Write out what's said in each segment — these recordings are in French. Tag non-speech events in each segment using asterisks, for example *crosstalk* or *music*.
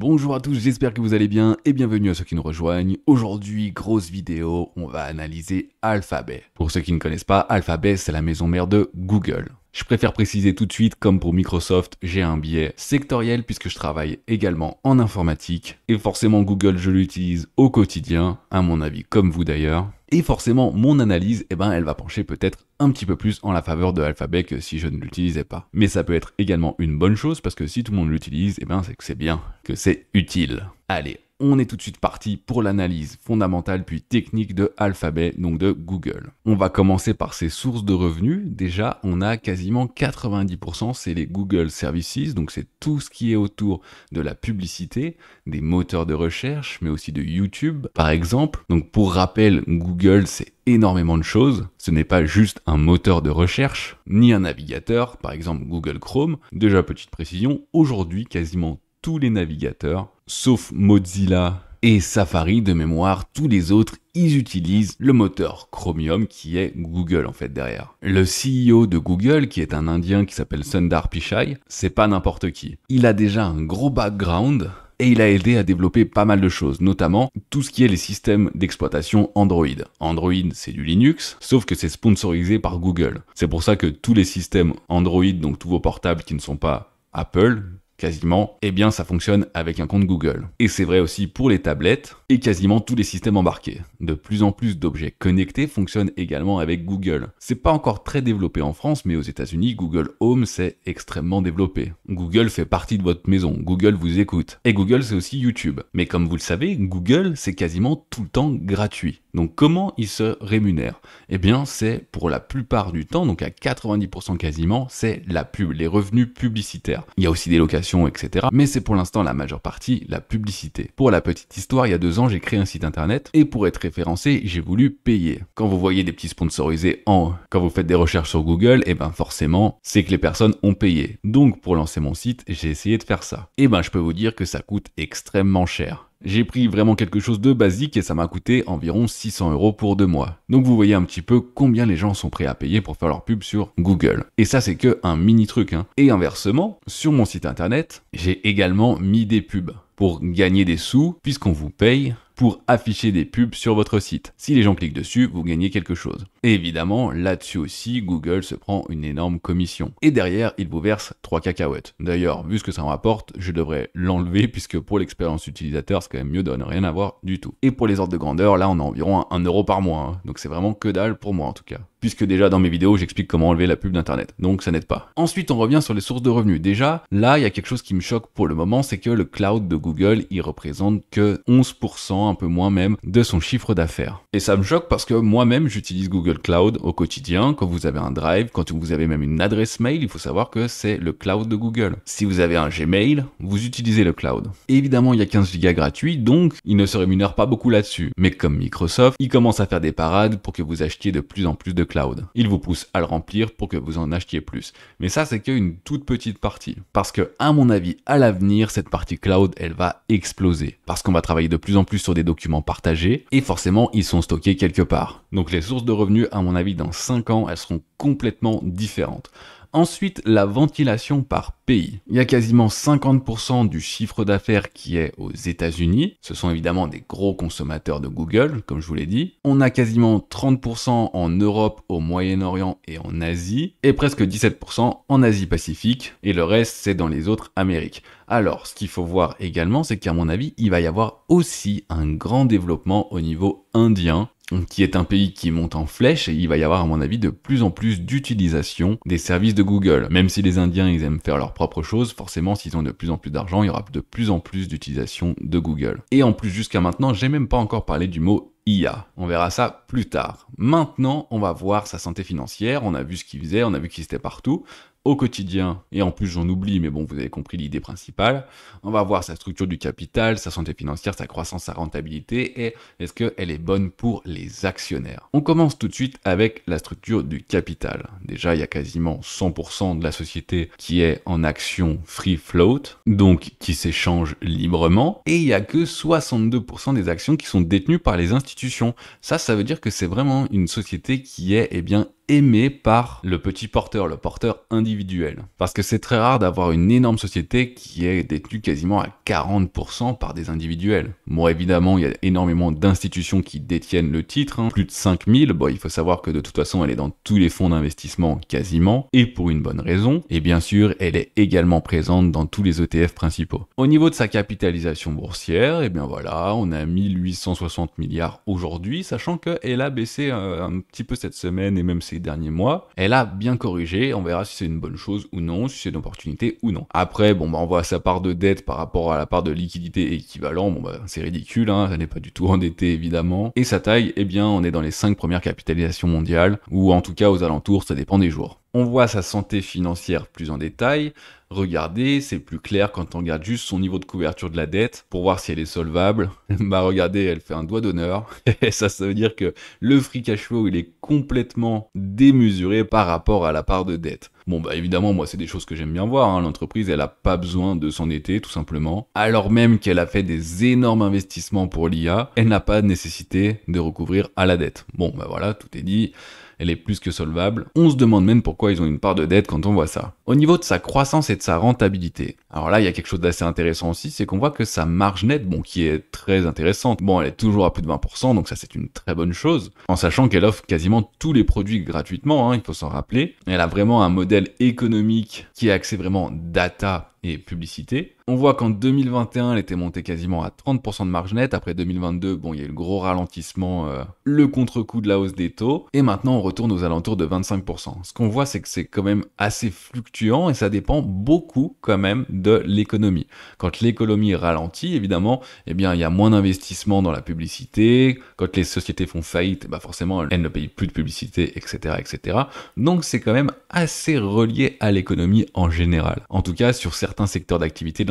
Bonjour à tous, j'espère que vous allez bien et bienvenue à ceux qui nous rejoignent. Aujourd'hui, grosse vidéo, on va analyser Alphabet. Pour ceux qui ne connaissent pas, Alphabet c'est la maison mère de Google. Je préfère préciser tout de suite, comme pour Microsoft, j'ai un biais sectoriel puisque je travaille également en informatique. Et forcément Google, je l'utilise au quotidien, à mon avis comme vous d'ailleurs. Et forcément, mon analyse, eh ben, elle va pencher peut-être un petit peu plus en la faveur de Alphabet que si je ne l'utilisais pas. Mais ça peut être également une bonne chose parce que si tout le monde l'utilise, eh ben, c'est que c'est bien, que c'est utile. Allez, on est tout de suite parti pour l'analyse fondamentale puis technique de Alphabet, donc de Google. On va commencer par ses sources de revenus. Déjà, on a quasiment 90%, c'est les Google Services, donc c'est tout ce qui est autour de la publicité, des moteurs de recherche, mais aussi de YouTube, par exemple. Donc pour rappel, Google, c'est énormément de choses. Ce n'est pas juste un moteur de recherche, ni un navigateur, par exemple Google Chrome. Déjà, petite précision, aujourd'hui, quasiment tous les navigateurs, sauf Mozilla et Safari de mémoire, tous les autres, ils utilisent le moteur Chromium qui est Google en fait derrière. Le CEO de Google, qui est un Indien qui s'appelle Sundar Pichai, c'est pas n'importe qui. Il a déjà un gros background et il a aidé à développer pas mal de choses, notamment tout ce qui est les systèmes d'exploitation Android. Android, c'est du Linux, sauf que c'est sponsorisé par Google. C'est pour ça que tous les systèmes Android, donc tous vos portables qui ne sont pas Apple, quasiment, eh bien ça fonctionne avec un compte Google. Et c'est vrai aussi pour les tablettes et quasiment tous les systèmes embarqués. De plus en plus d'objets connectés fonctionnent également avec Google. C'est pas encore très développé en France, mais aux États-Unis, Google Home c'est extrêmement développé. Google fait partie de votre maison, Google vous écoute. Et Google c'est aussi YouTube. Mais comme vous le savez, Google c'est quasiment tout le temps gratuit. Donc comment ils se rémunèrent Eh bien c'est pour la plupart du temps, donc à 90% quasiment, c'est la pub, les revenus publicitaires. Il y a aussi des locations, etc. Mais c'est pour l'instant la majeure partie, la publicité. Pour la petite histoire, il y a deux ans j'ai créé un site internet et pour être référencé, j'ai voulu payer. Quand vous voyez des petits sponsorisés en... Quand vous faites des recherches sur Google, eh bien forcément, c'est que les personnes ont payé. Donc pour lancer mon site, j'ai essayé de faire ça. Et eh ben je peux vous dire que ça coûte extrêmement cher. J'ai pris vraiment quelque chose de basique et ça m'a coûté environ 600 euros pour deux mois. Donc vous voyez un petit peu combien les gens sont prêts à payer pour faire leur pub sur Google. Et ça c'est que un mini truc. Hein. Et inversement, sur mon site internet, j'ai également mis des pubs pour gagner des sous puisqu'on vous paye pour afficher des pubs sur votre site. Si les gens cliquent dessus, vous gagnez quelque chose. Et évidemment, là-dessus aussi, Google se prend une énorme commission. Et derrière, il vous verse 3 cacahuètes. D'ailleurs, vu ce que ça en rapporte, je devrais l'enlever *laughs* puisque pour l'expérience utilisateur, c'est quand même mieux de ne rien avoir du tout. Et pour les ordres de grandeur, là, on a environ 1 euro par mois. Hein. Donc c'est vraiment que dalle pour moi en tout cas puisque déjà dans mes vidéos j'explique comment enlever la pub d'internet, donc ça n'aide pas. Ensuite on revient sur les sources de revenus. Déjà, là il y a quelque chose qui me choque pour le moment, c'est que le cloud de Google il représente que 11% peu moins même, de son chiffre d'affaires. Et ça me choque parce que moi-même, j'utilise Google Cloud au quotidien, quand vous avez un Drive, quand vous avez même une adresse mail, il faut savoir que c'est le cloud de Google. Si vous avez un Gmail, vous utilisez le cloud. évidemment, il y a 15 gigas gratuits, donc il ne se rémunère pas beaucoup là-dessus. Mais comme Microsoft, il commence à faire des parades pour que vous achetiez de plus en plus de cloud. Il vous pousse à le remplir pour que vous en achetiez plus. Mais ça, c'est qu'une toute petite partie. Parce que, à mon avis, à l'avenir, cette partie cloud, elle va exploser. Parce qu'on va travailler de plus en plus sur des documents partagés, et forcément ils sont stockés quelque part. Donc les sources de revenus, à mon avis, dans 5 ans, elles seront complètement différentes. Ensuite, la ventilation par pays. Il y a quasiment 50% du chiffre d'affaires qui est aux États-Unis. Ce sont évidemment des gros consommateurs de Google, comme je vous l'ai dit. On a quasiment 30% en Europe, au Moyen-Orient et en Asie, et presque 17% en Asie-Pacifique, et le reste, c'est dans les autres Amériques. Alors, ce qu'il faut voir également, c'est qu'à mon avis, il va y avoir aussi un grand développement au niveau indien qui est un pays qui monte en flèche et il va y avoir à mon avis de plus en plus d'utilisation des services de Google. Même si les Indiens ils aiment faire leurs propres choses, forcément s'ils ont de plus en plus d'argent, il y aura de plus en plus d'utilisation de Google. Et en plus jusqu'à maintenant, j'ai même pas encore parlé du mot IA. On verra ça plus tard. Maintenant, on va voir sa santé financière. On a vu ce qu'il faisait, on a vu qu'il était partout au quotidien, et en plus j'en oublie, mais bon, vous avez compris l'idée principale, on va voir sa structure du capital, sa santé financière, sa croissance, sa rentabilité, et est-ce qu'elle est bonne pour les actionnaires. On commence tout de suite avec la structure du capital. Déjà, il y a quasiment 100% de la société qui est en action free float, donc qui s'échange librement, et il n'y a que 62% des actions qui sont détenues par les institutions. Ça, ça veut dire que c'est vraiment une société qui est, eh bien, aimé par le petit porteur, le porteur individuel. Parce que c'est très rare d'avoir une énorme société qui est détenue quasiment à 40% par des individuels. Bon, évidemment, il y a énormément d'institutions qui détiennent le titre, hein. plus de 5000. Bon, il faut savoir que de toute façon, elle est dans tous les fonds d'investissement quasiment, et pour une bonne raison. Et bien sûr, elle est également présente dans tous les ETF principaux. Au niveau de sa capitalisation boursière, et eh bien voilà, on a 1860 milliards aujourd'hui, sachant qu'elle a baissé euh, un, petit peu cette semaine et même ces derniers mois, elle a bien corrigé, on verra si c'est une bonne chose ou non, si c'est une opportunité ou non. Après, bon, bah, on voit sa part de dette par rapport à la part de liquidité équivalent, bon, bah, c'est ridicule, hein, elle n'est pas du tout endettée évidemment, et sa taille, eh bien, on est dans les 5 premières capitalisations mondiales, ou en tout cas aux alentours, ça dépend des jours. On voit sa santé financière plus en détail. Regardez, c'est plus clair quand on regarde juste son niveau de couverture de la dette pour voir si elle est solvable. *laughs* bah regardez, elle fait un doigt d'honneur. *laughs* Et ça, ça veut dire que le free cash flow, il est complètement démesuré par rapport à la part de dette. Bon bah évidemment, moi c'est des choses que j'aime bien voir. Hein. L'entreprise, elle a pas besoin de s'endetter tout simplement. Alors même qu'elle a fait des énormes investissements pour l'IA, elle n'a pas de nécessité de recouvrir à la dette. Bon bah voilà, tout est dit elle est plus que solvable. On se demande même pourquoi ils ont une part de dette quand on voit ça. Au niveau de sa croissance et de sa rentabilité, alors là il y a quelque chose d'assez intéressant aussi, c'est qu'on voit que sa marge nette, bon qui est très intéressante, bon elle est toujours à plus de 20%, donc ça c'est une très bonne chose, en sachant qu'elle offre quasiment tous les produits gratuitement, hein, il faut s'en rappeler. Elle a vraiment un modèle économique qui est axé vraiment data et publicité. On voit qu'en 2021, elle était montée quasiment à 30% de marge nette. Après 2022, bon, il y a eu le gros ralentissement, euh, le contre-coup de la hausse des taux. Et maintenant, on retourne aux alentours de 25%. Ce qu'on voit, c'est que c'est quand même assez fluctuant et ça dépend beaucoup quand même de l'économie. Quand l'économie ralentit, évidemment, eh bien, il y a moins d'investissement dans la publicité. Quand les sociétés font faillite, bah forcément, elles ne payent plus de publicité, etc., etc. Donc, c'est quand même assez relié à l'économie en général. En tout cas, sur certains secteurs d'activité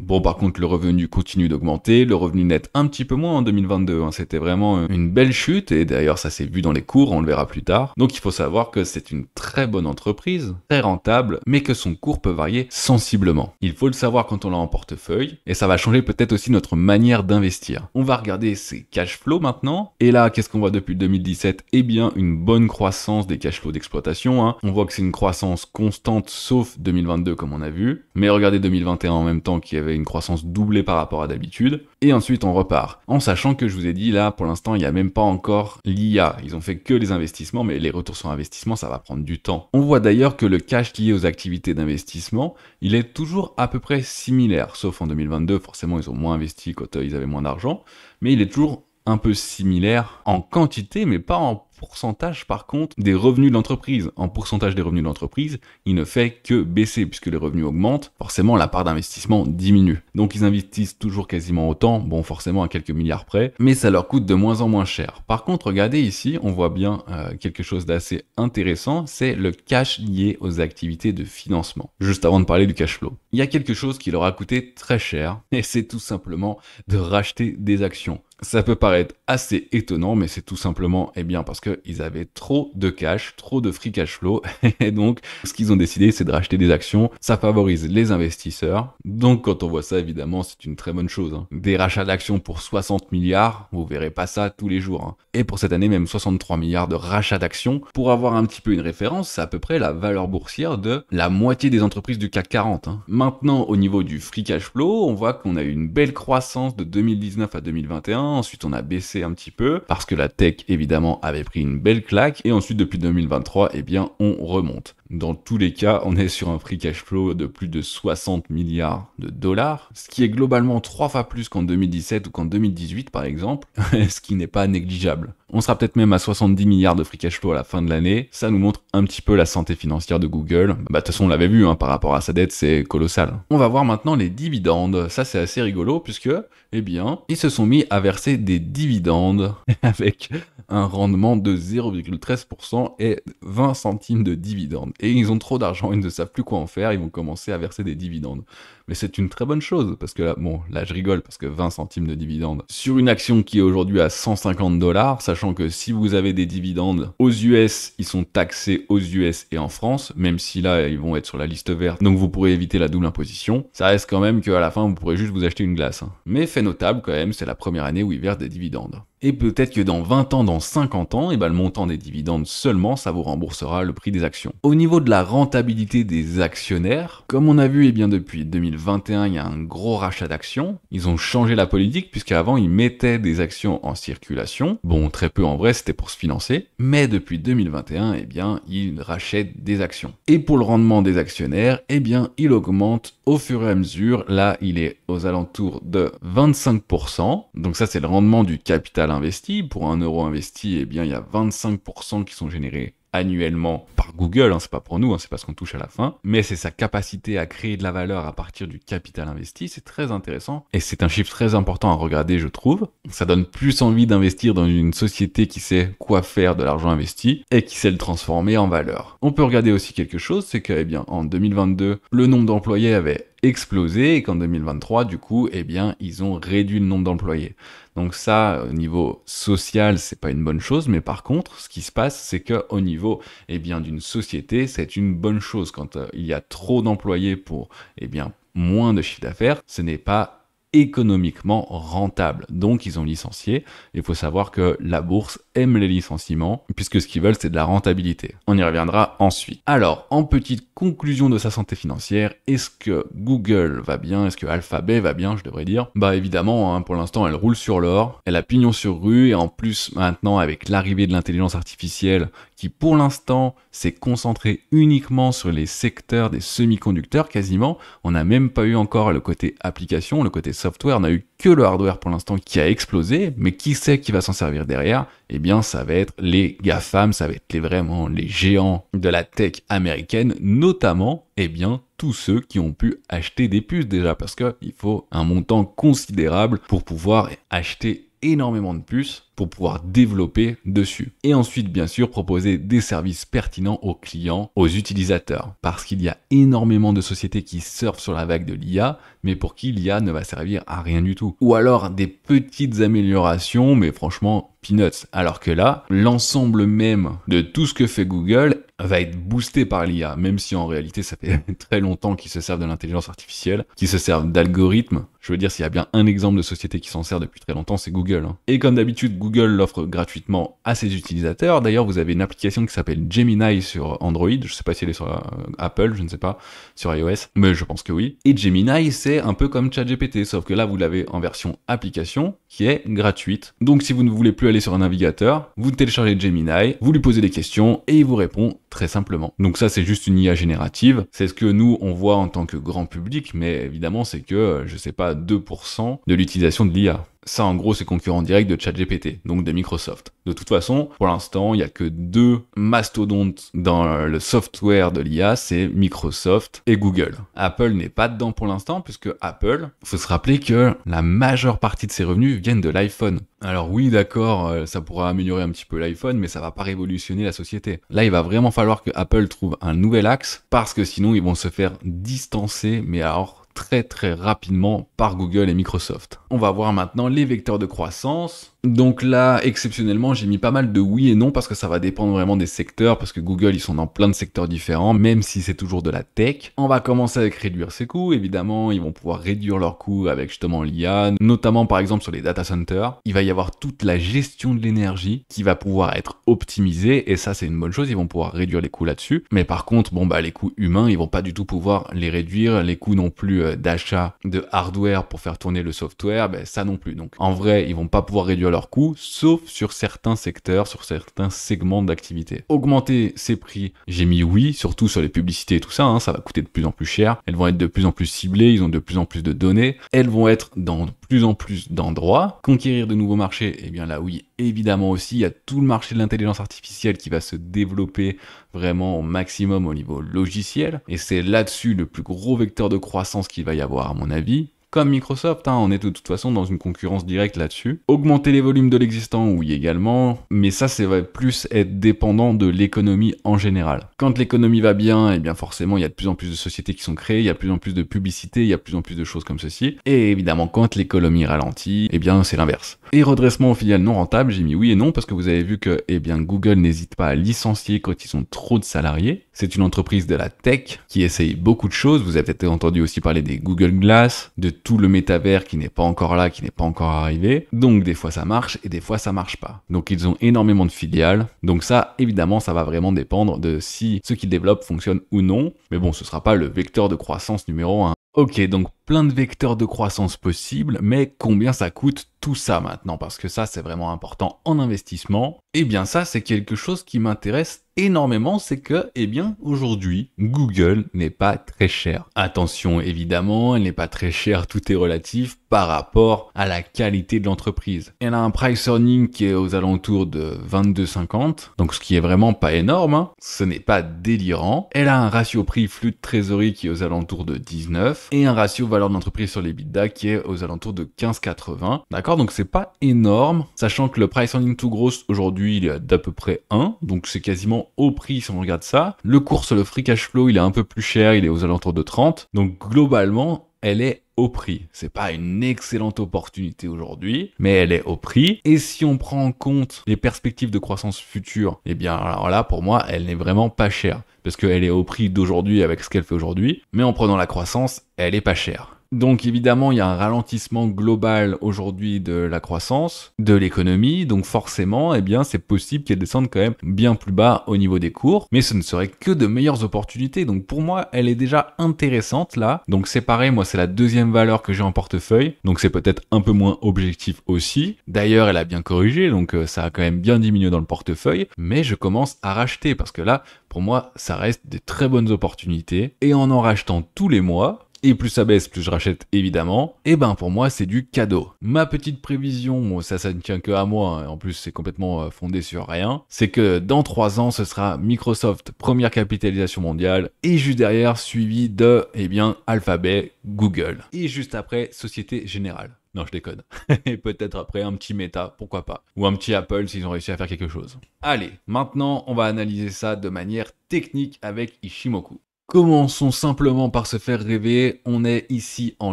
Bon, par contre, le revenu continue d'augmenter, le revenu net un petit peu moins en 2022. Hein. C'était vraiment euh, une belle chute, et d'ailleurs, ça s'est vu dans les cours, on le verra plus tard. Donc, il faut savoir que c'est une très bonne entreprise, très rentable, mais que son cours peut varier sensiblement. Il faut le savoir quand on l'a en portefeuille, et ça va changer peut-être aussi notre manière d'investir. On va regarder ses cash flows maintenant, et là, qu'est-ce qu'on voit depuis 2017 Eh bien, une bonne croissance des cash flows d'exploitation. Hein. On voit que c'est une croissance constante, sauf 2022 comme on a vu. Mais regardez 2021 en même temps qu'il y avait une croissance doublée par rapport à d'habitude. Et ensuite, on repart. En sachant que je vous ai dit, là, pour l'instant, il n'y a même pas encore l'IA. Ils ont fait que les investissements, mais les retours sur investissement, ça va prendre du temps. On voit d'ailleurs que le cash lié aux activités d'investissement, il est toujours à peu près similaire, sauf en 2022, forcément, ils ont moins investi quand ils avaient moins d'argent, mais il est toujours un peu similaire en quantité, mais pas en pourcentage par contre des revenus de l'entreprise. En pourcentage des revenus de l'entreprise, il ne fait que baisser puisque les revenus augmentent, forcément la part d'investissement diminue. Donc ils investissent toujours quasiment autant, bon forcément à quelques milliards près, mais ça leur coûte de moins en moins cher. Par contre, regardez ici, on voit bien euh, quelque chose d'assez intéressant, c'est le cash lié aux activités de financement. Juste avant de parler du cash flow, il y a quelque chose qui leur a coûté très cher et c'est tout simplement de racheter des actions. Ça peut paraître assez étonnant, mais c'est tout simplement eh bien parce qu'ils avaient trop de cash, trop de free cash flow, *laughs* et donc ce qu'ils ont décidé, c'est de racheter des actions. Ça favorise les investisseurs. Donc quand on voit ça, évidemment, c'est une très bonne chose. Hein. Des rachats d'actions pour 60 milliards, vous verrez pas ça tous les jours. Hein. Et pour cette année, même 63 milliards de rachats d'actions. Pour avoir un petit peu une référence, c'est à peu près la valeur boursière de la moitié des entreprises du CAC 40. Hein. Maintenant, au niveau du free cash flow, on voit qu'on a eu une belle croissance de 2019 à 2021 Hein, ensuite on a baissé un petit peu parce que la tech évidemment avait pris une belle claque et ensuite depuis 2023 eh bien on remonte. Dans tous les cas, on est sur un free cash flow de plus de 60 milliards de dollars, ce qui est globalement trois fois plus qu'en 2017 ou qu'en 2018 par exemple, *laughs* ce qui n'est pas négligeable. On sera peut-être même à 70 milliards de free cash flow à la fin de l'année. Ça nous montre un petit peu la santé financière de Google. Bah, de toute façon, on l'avait vu, hein, par rapport à sa dette, c'est colossal. On va voir maintenant les dividendes. Ça, c'est assez rigolo puisque, eh bien, ils se sont mis à verser des dividendes *laughs* avec un rendement de 0,13% et 20 centimes de dividendes. Et ils ont trop d'argent, ils ne savent plus quoi en faire, ils vont commencer à verser des dividendes. Mais c'est une très bonne chose, parce que là, bon, là je rigole, parce que 20 centimes de dividendes sur une action qui est aujourd'hui à 150 dollars, ça sachant que si vous avez des dividendes aux US, ils sont taxés aux US et en France, même si là, ils vont être sur la liste verte, donc vous pourrez éviter la double imposition. Ça reste quand même qu'à la fin, vous pourrez juste vous acheter une glace. Hein. Mais fait notable quand même, c'est la première année où ils versent des dividendes. Et peut-être que dans 20 ans, dans 50 ans, et eh ben, le montant des dividendes seulement, ça vous remboursera le prix des actions. Au niveau de la rentabilité des actionnaires, comme on a vu, et eh bien depuis 2021, il y a un gros rachat d'actions. Ils ont changé la politique puisqu'avant, ils mettaient des actions en circulation. Bon, très peu en vrai, c'était pour se financer. Mais depuis 2021, et eh bien, ils rachètent des actions. Et pour le rendement des actionnaires, et bien, il augmente au fur et à mesure. Là, il est aux alentours de 25%. Donc ça, c'est le rendement du capital investi. Pour un euro investi, eh bien, il y a 25% qui sont générés annuellement par Google, hein. c'est pas pour nous, hein. c'est parce qu'on touche à la fin, mais c'est sa capacité à créer de la valeur à partir du capital investi, c'est très intéressant et c'est un chiffre très important à regarder, je trouve. Ça donne plus envie d'investir dans une société qui sait quoi faire de l'argent investi et qui sait le transformer en valeur. On peut regarder aussi quelque chose, c'est que eh bien en 2022, le nombre d'employés avait explosé et qu'en 2023, du coup, eh bien, ils ont réduit le nombre d'employés. Donc ça, au niveau social, c'est pas une bonne chose, mais par contre, ce qui se passe, c'est que au niveau, eh bien, d'une société, c'est une bonne chose quand euh, il y a trop d'employés pour, eh bien, moins de chiffre d'affaires, ce n'est pas économiquement rentable. Donc ils ont licencié. Il faut savoir que la bourse aime les licenciements, puisque ce qu'ils veulent, c'est de la rentabilité. On y reviendra ensuite. Alors, en petite conclusion de sa santé financière, est-ce que Google va bien Est-ce que Alphabet va bien, je devrais dire Bah évidemment, hein, pour l'instant, elle roule sur l'or, elle a pignon sur rue, et en plus, maintenant, avec l'arrivée de l'intelligence artificielle qui pour l'instant s'est concentré uniquement sur les secteurs des semi-conducteurs quasiment. On n'a même pas eu encore le côté application, le côté software, on n'a eu que le hardware pour l'instant qui a explosé, mais qui sait qui va s'en servir derrière Eh bien ça va être les GAFAM, ça va être les, vraiment les géants de la tech américaine, notamment eh bien tous ceux qui ont pu acheter des puces déjà, parce qu'il faut un montant considérable pour pouvoir acheter énormément de puces pour pouvoir développer dessus. Et ensuite, bien sûr, proposer des services pertinents aux clients, aux utilisateurs. Parce qu'il y a énormément de sociétés qui surfent sur la vague de l'IA, mais pour qui l'IA ne va servir à rien du tout. Ou alors des petites améliorations, mais franchement, peanuts. Alors que là, l'ensemble même de tout ce que fait Google va être boosté par l'IA, même si en réalité ça fait *laughs* très longtemps qu'ils se servent de l'intelligence artificielle, qu'ils se servent d'algorithmes. Je veux dire, s'il y a bien un exemple de société qui s'en sert depuis très longtemps, c'est Google. Hein. Et comme d'habitude, Google Google l'offre gratuitement à ses utilisateurs. D'ailleurs, vous avez une application qui s'appelle Gemini sur Android. Je ne sais pas si elle est sur euh, Apple, je ne sais pas, sur iOS, mais je pense que oui. Et Gemini, c'est un peu comme ChatGPT, sauf que là, vous l'avez en version application qui est gratuite. Donc, si vous ne voulez plus aller sur un navigateur, vous téléchargez Gemini, vous lui posez des questions et il vous répond très simplement. Donc ça, c'est juste une IA générative. C'est ce que nous, on voit en tant que grand public, mais évidemment, c'est que, euh, je ne sais pas, 2% de l'utilisation de l'IA. Ça, en gros, c'est concurrent direct de ChatGPT, donc de Microsoft. De toute façon, pour l'instant, il n'y a que deux mastodontes dans le software de l'IA, c'est Microsoft et Google. Apple n'est pas dedans pour l'instant, puisque Apple, il faut se rappeler que la majeure partie de ses revenus viennent de l'iPhone. Alors oui, d'accord, euh, ça pourra améliorer un petit peu l'iPhone, mais ça va pas révolutionner la société. Là, il va vraiment falloir que Apple trouve un nouvel axe, parce que sinon, ils vont se faire distancer, mais alors très très rapidement par Google et Microsoft. On va voir maintenant les vecteurs de croissance. Donc là, exceptionnellement, j'ai mis pas mal de oui et non parce que ça va dépendre vraiment des secteurs, parce que Google, ils sont dans plein de secteurs différents, même si c'est toujours de la tech. On va commencer avec réduire ses coûts, évidemment, ils vont pouvoir réduire leurs coûts avec justement l'IA, notamment par exemple sur les data centers. Il va y avoir toute la gestion de l'énergie qui va pouvoir être optimisée, et ça c'est une bonne chose, ils vont pouvoir réduire les coûts là-dessus. Mais par contre, bon bah les coûts humains, ils vont pas du tout pouvoir les réduire, les coûts non plus euh, d'achat de hardware pour faire tourner le software, ben, ça non plus. Donc en vrai, ils vont pas pouvoir réduire leurs leur coût, sauf sur certains secteurs, sur certains segments d'activité. Augmenter ces prix, j'ai mis oui, surtout sur les publicités et tout ça, hein, ça va coûter de plus en plus cher, elles vont être de plus en plus ciblées, ils ont de plus en plus de données, elles vont être dans de plus en plus d'endroits. Conquérir de nouveaux marchés, et eh bien là oui, évidemment aussi, il y a tout le marché de l'intelligence artificielle qui va se développer vraiment au maximum au niveau logiciel, et c'est là-dessus le plus gros vecteur de croissance qu'il va y avoir à mon avis, comme Microsoft, hein, on est de toute façon dans une concurrence directe là-dessus. Augmenter les volumes de l'existant, oui également, mais ça c'est va plus être dépendant de l'économie en général. Quand l'économie va bien, et eh bien forcément il y a de plus en plus de sociétés qui sont créées, il y a de plus en plus de publicité, il y a de plus en plus de choses comme ceci. Et évidemment quand l'économie ralentit, et eh bien c'est l'inverse. Et redressement aux filiales non rentables, j'ai mis oui et non parce que vous avez vu que eh bien Google n'hésite pas à licencier quand ils ont trop de salariés. C'est une entreprise de la tech qui essaye beaucoup de choses. Vous avez peut-être entendu aussi parler des Google Glass, de tout le métavers qui n'est pas encore là, qui n'est pas encore arrivé. Donc des fois ça marche et des fois ça marche pas. Donc ils ont énormément de filiales. Donc ça, évidemment, ça va vraiment dépendre de si ce qu'ils développent fonctionne ou non. Mais bon, ce sera pas le vecteur de croissance numéro 1. Ok, donc plein de vecteurs de croissance possibles, mais combien ça coûte tout ça maintenant Parce que ça, c'est vraiment important en investissement. Eh bien ça, c'est quelque chose qui m'intéresse énormément, c'est que, eh bien, aujourd'hui, Google n'est pas très cher. Attention, évidemment, elle n'est pas très chère, tout est relatif par rapport à la qualité de l'entreprise. Elle a un price earning qui est aux alentours de 22,50, donc ce qui est vraiment pas énorme, hein. ce n'est pas délirant. Elle a un ratio prix flux de trésorerie qui est aux alentours de 19 et un ratio valeur d'entreprise sur les bid'as qui est aux alentours de 15,80. D'accord Donc c'est pas énorme, sachant que le price earning tout gros aujourd'hui il est d'à peu près 1, donc c'est quasiment au prix si on regarde ça. Le course, le free cash flow, il est un peu plus cher, il est aux alentours de 30. Donc globalement, elle est au prix. C'est pas une excellente opportunité aujourd'hui, mais elle est au prix. Et si on prend en compte les perspectives de croissance future, eh bien alors là, pour moi, elle n'est vraiment pas chère. Parce qu'elle est au prix d'aujourd'hui avec ce qu'elle fait aujourd'hui, mais en prenant la croissance, elle est pas chère. Donc évidemment, il y a un ralentissement global aujourd'hui de la croissance, de l'économie, donc forcément, eh bien, c'est possible qu'elle descende quand même bien plus bas au niveau des cours, mais ce ne serait que de meilleures opportunités. Donc pour moi, elle est déjà intéressante là. Donc c'est pareil, moi c'est la deuxième valeur que j'ai en portefeuille, donc c'est peut-être un peu moins objectif aussi. D'ailleurs, elle a bien corrigé, donc euh, ça a quand même bien diminué dans le portefeuille, mais je commence à racheter parce que là, pour moi, ça reste des très bonnes opportunités et en en rachetant tous les mois, et plus ça baisse, plus je rachète évidemment, et ben pour moi c'est du cadeau. Ma petite prévision, ça ça ne tient que à moi, hein. en plus c'est complètement euh, fondé sur rien, c'est que dans trois ans ce sera Microsoft première capitalisation mondiale, et juste derrière suivi de, eh bien, Alphabet, Google, et juste après Société Générale. Non, je déconne. *laughs* Et peut-être après un petit Meta, pourquoi pas. Ou un petit Apple s'ils ont réussi à faire quelque chose. Allez, maintenant on va analyser ça de manière technique avec Ishimoku. Commençons simplement par se faire rêver, on est ici en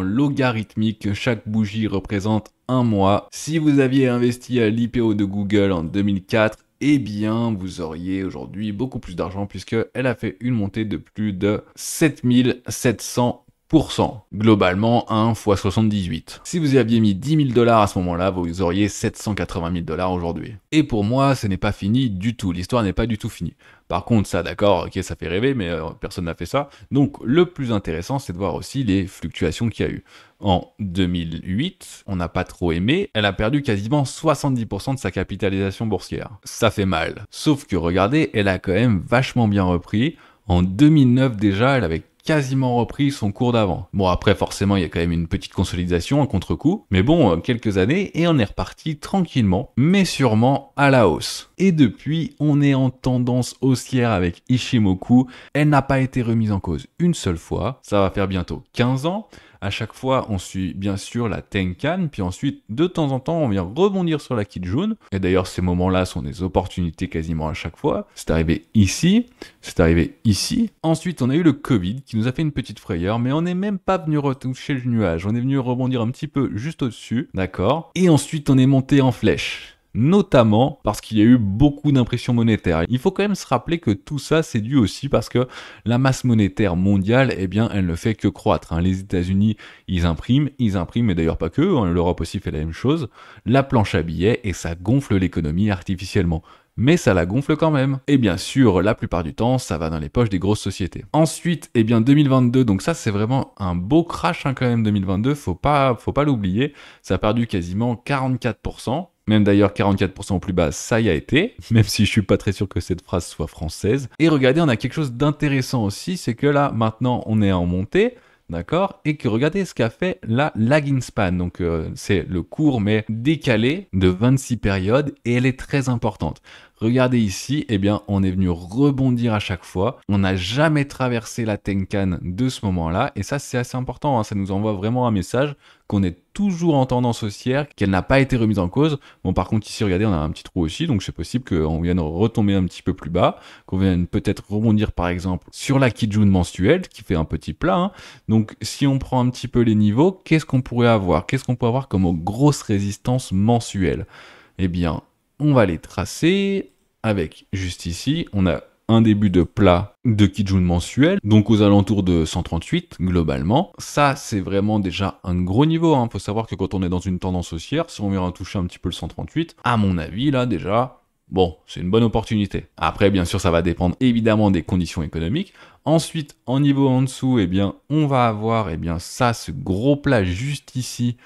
logarithmique, chaque bougie représente un mois. Si vous aviez investi à l'IPO de Google en 2004, eh bien vous auriez aujourd'hui beaucoup plus d'argent puisqu'elle a fait une montée de plus de 7700 globalement 1 x 78. Si vous aviez mis 10 000 dollars à ce moment-là, vous auriez 780 000 dollars aujourd'hui. Et pour moi, ce n'est pas fini du tout, l'histoire n'est pas du tout finie. Par contre, ça, d'accord, ok, ça fait rêver, mais euh, personne n'a fait ça. Donc, le plus intéressant, c'est de voir aussi les fluctuations qu'il y a eu. En 2008, on n'a pas trop aimé, elle a perdu quasiment 70% de sa capitalisation boursière. Ça fait mal. Sauf que regardez, elle a quand même vachement bien repris. En 2009 déjà, elle avait quasiment repris son cours d'avant. Bon, après, forcément, il y a quand même une petite consolidation un contre-coup, mais bon, euh, quelques années et on est reparti tranquillement, mais sûrement à la hausse. Et depuis, on est en tendance haussière avec Ishimoku. Elle n'a pas été remise en cause une seule fois. Ça va faire bientôt 15 ans. À chaque fois, on suit bien sûr la Tenkan, puis ensuite, de temps en temps, on vient rebondir sur la Kijun. Et d'ailleurs, ces moments-là sont des opportunités quasiment à chaque fois. C'est arrivé ici, c'est arrivé ici. Ensuite, on a eu le Covid qui nous a fait une petite frayeur, mais on n'est même pas venu retoucher le nuage. On est venu rebondir un petit peu juste au-dessus, d'accord Et ensuite, on est monté en flèche notamment parce qu'il y a eu beaucoup d'impressions monétaires. Il faut quand même se rappeler que tout ça, c'est dû aussi parce que la masse monétaire mondiale, eh bien, elle ne fait que croître. Hein. Les États-Unis, ils impriment, ils impriment, et d'ailleurs pas que, hein, l'Europe aussi fait la même chose, la planche à billets, et ça gonfle l'économie artificiellement mais ça la gonfle quand même. Et bien sûr, la plupart du temps, ça va dans les poches des grosses sociétés. Ensuite, eh bien 2022, donc ça c'est vraiment un beau crash hein, quand même 2022, faut pas, faut pas l'oublier, ça a perdu quasiment 44%. Même d'ailleurs 44% au plus bas, ça y a été, même si je suis pas très sûr que cette phrase soit française. Et regardez, on a quelque chose d'intéressant aussi, c'est que là maintenant on est en montée. D'accord Et que regardez ce qu'a fait la lagging span. Donc, euh, c'est le cours, mais décalé de 26 périodes et elle est très importante. Regardez ici, eh bien, on est venu rebondir à chaque fois. On n'a jamais traversé la Tenkan de ce moment-là. Et ça, c'est assez important. Hein. Ça nous envoie vraiment un message qu'on est toujours en tendance haussière, qu'elle n'a pas été remise en cause. Bon, par contre, ici, regardez, on a un petit trou aussi, donc c'est possible qu'on vienne retomber un petit peu plus bas, qu'on vienne peut-être rebondir, par exemple, sur la Kijun mensuelle, qui fait un petit plat. Hein. Donc, si on prend un petit peu les niveaux, qu'est-ce qu'on pourrait avoir Qu'est-ce qu'on pourrait avoir comme grosse résistance mensuelle Eh bien, on va les tracer avec, juste ici, on a un début de plat de Kijun mensuel, donc aux alentours de 138 globalement. Ça, c'est vraiment déjà un gros niveau. Hein. Faut savoir que quand on est dans une tendance haussière, si on vient toucher un petit peu le 138, à mon avis, là déjà, Bon, c'est une bonne opportunité. Après, bien sûr, ça va dépendre évidemment des conditions économiques. Ensuite, en niveau en dessous, eh bien, on va avoir eh bien, ça, ce gros plat juste ici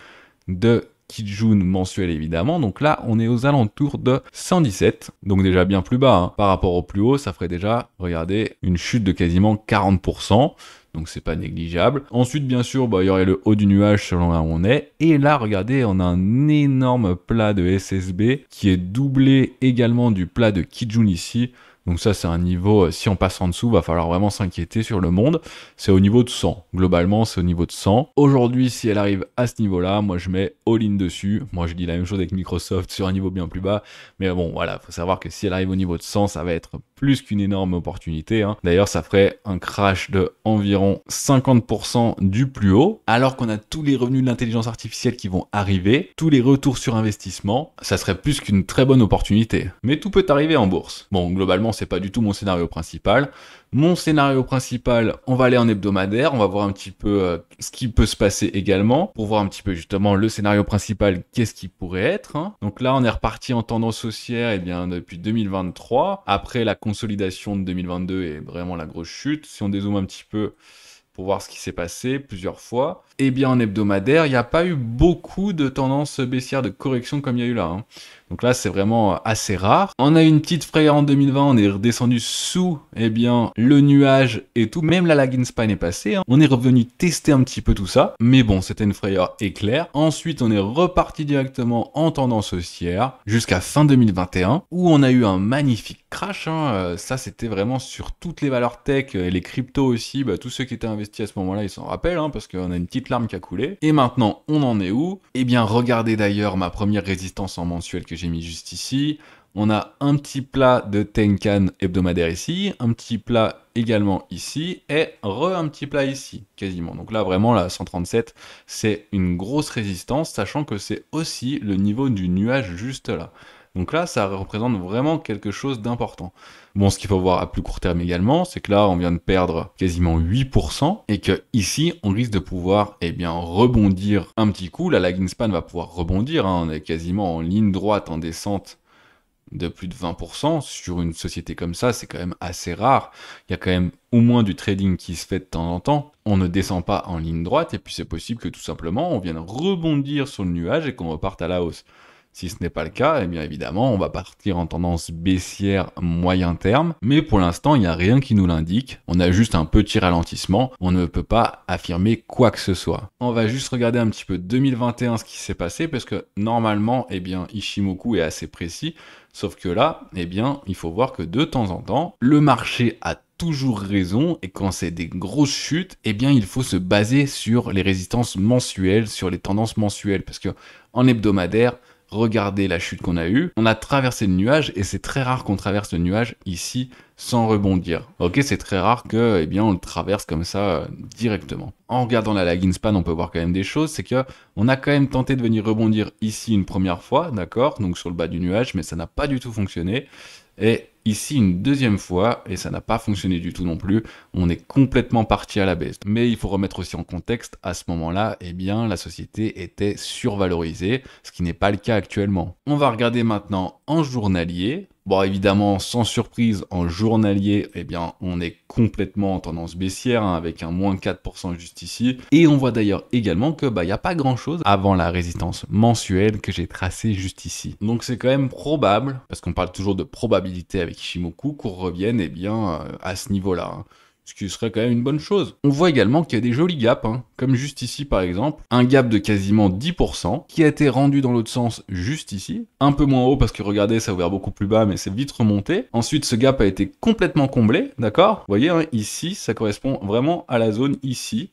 de kijun mensuel évidemment. Donc là, on est aux alentours de 117. Donc déjà bien plus bas. Hein. Par rapport au plus haut, ça ferait déjà, regardez, une chute de quasiment 40% donc c'est pas négligeable. Ensuite, bien sûr, bah, il y aurait le haut du nuage selon là où on est. Et là, regardez, on a un énorme plat de SSB qui est doublé également du plat de Kijun ici. Donc ça, c'est un niveau, euh, si on passe en dessous, va falloir vraiment s'inquiéter sur le monde. C'est au niveau de 100. Globalement, c'est au niveau de 100. Aujourd'hui, si elle arrive à ce niveau-là, moi, je mets all-in dessus. Moi, je dis la même chose avec Microsoft sur un niveau bien plus bas. Mais bon, voilà, faut savoir que si elle arrive au niveau de 100, ça va être plus qu'une énorme opportunité. Hein. D'ailleurs, ça ferait un crash de environ 50% du plus haut, alors qu'on a tous les revenus de l'intelligence artificielle qui vont arriver, tous les retours sur investissement. Ça serait plus qu'une très bonne opportunité. Mais tout peut arriver en bourse. Bon, globalement, c'est pas du tout mon scénario principal. Mon scénario principal, on va aller en hebdomadaire, on va voir un petit peu euh, ce qui peut se passer également, pour voir un petit peu justement le scénario principal, qu'est-ce qui pourrait être. Hein. Donc là, on est reparti en tendance haussière, et eh bien depuis 2023, après la consolidation de 2022 et vraiment la grosse chute. Si on dézoome un petit peu, pour voir ce qui s'est passé plusieurs fois. et eh bien, en hebdomadaire, il n'y a pas eu beaucoup de tendances baissières de correction comme il y a eu là. Hein. Donc là, c'est vraiment assez rare. On a eu une petite frayeur en 2020, on est redescendu sous eh bien, le nuage et tout. Même la lag in spine est passée. Hein. On est revenu tester un petit peu tout ça. Mais bon, c'était une frayeur éclair. Ensuite, on est reparti directement en tendance haussière jusqu'à fin 2021 où on a eu un magnifique crash. Hein. Euh, ça, c'était vraiment sur toutes les valeurs tech et euh, les cryptos aussi. Bah, tous ceux qui étaient investis à ce moment-là, ils s'en rappellent hein, parce qu'on a une petite larme qui a coulé. Et maintenant, on en est où Eh bien, regardez d'ailleurs ma première résistance en mensuel que j'ai mis juste ici. On a un petit plat de Tenkan hebdomadaire ici, un petit plat également ici, et re un petit plat ici, quasiment. Donc là, vraiment, la 137, c'est une grosse résistance, sachant que c'est aussi le niveau du nuage juste là. Donc là, ça représente vraiment quelque chose d'important. Bon, ce qu'il faut voir à plus court terme également, c'est que là, on vient de perdre quasiment 8% et que ici, on risque de pouvoir, eh bien, rebondir un petit coup. La lagging span va pouvoir rebondir. Hein. On est quasiment en ligne droite, en descente de plus de 20% sur une société comme ça, c'est quand même assez rare. Il y a quand même au moins du trading qui se fait de temps en temps. On ne descend pas en ligne droite et puis c'est possible que tout simplement on vienne rebondir sur le nuage et qu'on reparte à la hausse. Si ce n'est pas le cas, eh bien évidemment, on va partir en tendance baissière moyen terme, mais pour l'instant, il n'y a rien qui nous l'indique. On a juste un petit ralentissement, on ne peut pas affirmer quoi que ce soit. On va juste regarder un petit peu 2021 ce qui s'est passé parce que normalement, eh bien Ishimoku est assez précis, sauf que là, eh bien, il faut voir que de temps en temps, le marché a toujours raison et quand c'est des grosses chutes, eh bien il faut se baser sur les résistances mensuelles, sur les tendances mensuelles parce que en hebdomadaire, regardez la chute qu'on a eue. On a traversé le nuage et c'est très rare qu'on traverse le nuage ici sans rebondir. Ok, c'est très rare que, eh bien, on le traverse comme ça euh, directement. En regardant la lag span, on peut voir quand même des choses, c'est que on a quand même tenté de venir rebondir ici une première fois, d'accord, donc sur le bas du nuage, mais ça n'a pas du tout fonctionné. Et ici une deuxième fois et ça n'a pas fonctionné du tout non plus. On est complètement parti à la baisse. Mais il faut remettre aussi en contexte, à ce moment-là, eh bien, la société était survalorisée, ce qui n'est pas le cas actuellement. On va regarder maintenant en journalier Bon, évidemment, sans surprise, en journalier, eh bien, on est complètement en tendance baissière, hein, avec un moins 4% juste ici. Et on voit d'ailleurs également que, bah, n'y a pas grand chose avant la résistance mensuelle que j'ai tracée juste ici. Donc, c'est quand même probable, parce qu'on parle toujours de probabilité avec Ishimoku, qu'on revienne, eh bien, euh, à ce niveau-là. Hein ce qui serait quand même une bonne chose. On voit également qu'il y a des jolis gaps, hein. comme juste ici par exemple, un gap de quasiment 10%, qui a été rendu dans l'autre sens juste ici, un peu moins haut parce que regardez, ça a ouvert beaucoup plus bas, mais c'est vite remonté. Ensuite, ce gap a été complètement comblé, d'accord Vous voyez, hein, ici, ça correspond vraiment à la zone ici,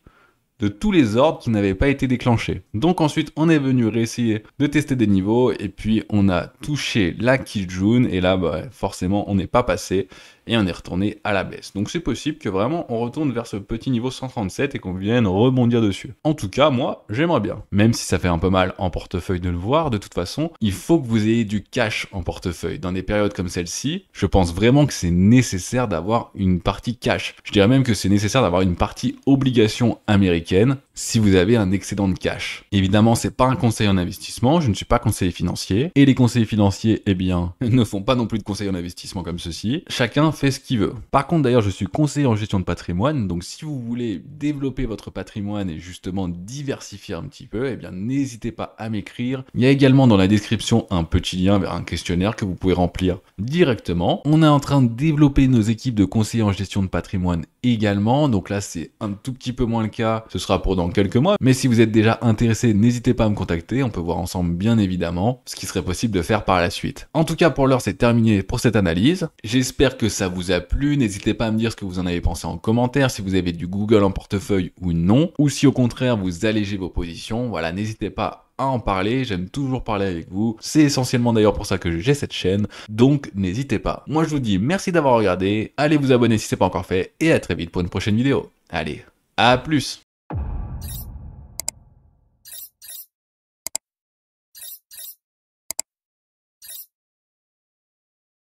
de tous les ordres qui n'avaient pas été déclenchés. Donc ensuite, on est venu réessayer de tester des niveaux, et puis on a touché la Kijun, et là, bah, forcément, on n'est pas passé, et on est retourné à la baisse. Donc c'est possible que vraiment on retourne vers ce petit niveau 137 et qu'on vienne rebondir dessus. En tout cas, moi, j'aimerais bien. Même si ça fait un peu mal en portefeuille de le voir, de toute façon, il faut que vous ayez du cash en portefeuille. Dans des périodes comme celle-ci, je pense vraiment que c'est nécessaire d'avoir une partie cash. Je dirais même que c'est nécessaire d'avoir une partie obligation américaine si vous avez un excédent de cash. Évidemment, c'est pas un conseil en investissement, je ne suis pas conseiller financier et les conseillers financiers, eh bien, *laughs* ne font pas non plus de conseils en investissement comme ceci. Chacun fait ce qu'il veut. Par contre, d'ailleurs, je suis conseiller en gestion de patrimoine, donc si vous voulez développer votre patrimoine et justement diversifier un petit peu, eh bien, n'hésitez pas à m'écrire. Il y a également dans la description un petit lien vers un questionnaire que vous pouvez remplir directement. On est en train de développer nos équipes de conseillers en gestion de patrimoine également. Donc là, c'est un tout petit peu moins le cas. Ce sera pour dans quelques mois. Mais si vous êtes déjà intéressé, n'hésitez pas à me contacter. On peut voir ensemble, bien évidemment, ce qui serait possible de faire par la suite. En tout cas, pour l'heure, c'est terminé pour cette analyse. J'espère que ça vous a plu. N'hésitez pas à me dire ce que vous en avez pensé en commentaire, si vous avez du Google en portefeuille ou non, ou si au contraire vous allégez vos positions. Voilà, n'hésitez pas à en parler, j'aime toujours parler avec vous. C'est essentiellement d'ailleurs pour ça que j'ai cette chaîne, donc n'hésitez pas. Moi je vous dis merci d'avoir regardé, allez vous abonner si ce n'est pas encore fait, et à très vite pour une prochaine vidéo. Allez, à plus